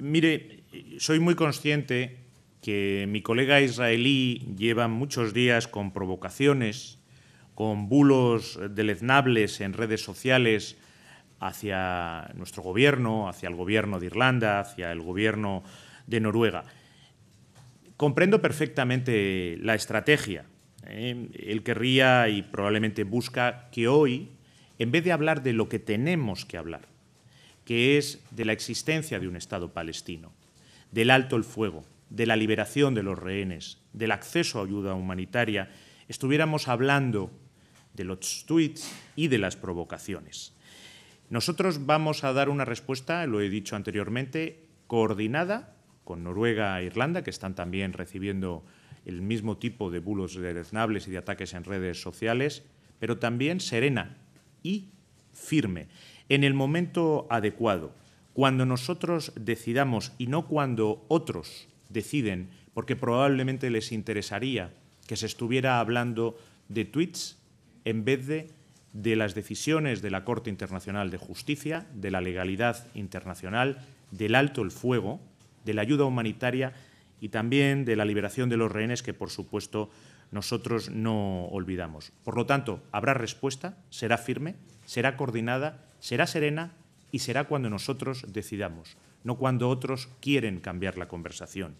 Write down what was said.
Mire, soy muy consciente que mi colega israelí lleva muchos días con provocaciones, con bulos deleznables en redes sociales hacia nuestro gobierno, hacia el gobierno de Irlanda, hacia el gobierno de Noruega. Comprendo perfectamente la estrategia. ¿eh? Él querría y probablemente busca que hoy, en vez de hablar de lo que tenemos que hablar, que es de la existencia de un Estado palestino, del alto el fuego, de la liberación de los rehenes, del acceso a ayuda humanitaria, estuviéramos hablando de los tweets y de las provocaciones. Nosotros vamos a dar una respuesta, lo he dicho anteriormente, coordinada con Noruega e Irlanda, que están también recibiendo el mismo tipo de bulos deleznables y de ataques en redes sociales, pero también serena y firme en el momento adecuado, cuando nosotros decidamos y no cuando otros deciden, porque probablemente les interesaría que se estuviera hablando de tweets en vez de de las decisiones de la Corte Internacional de Justicia, de la legalidad internacional, del alto el fuego, de la ayuda humanitaria y también de la liberación de los rehenes que, por supuesto, nosotros no olvidamos. Por lo tanto, habrá respuesta, será firme, será coordinada, será serena y será cuando nosotros decidamos, no cuando otros quieren cambiar la conversación.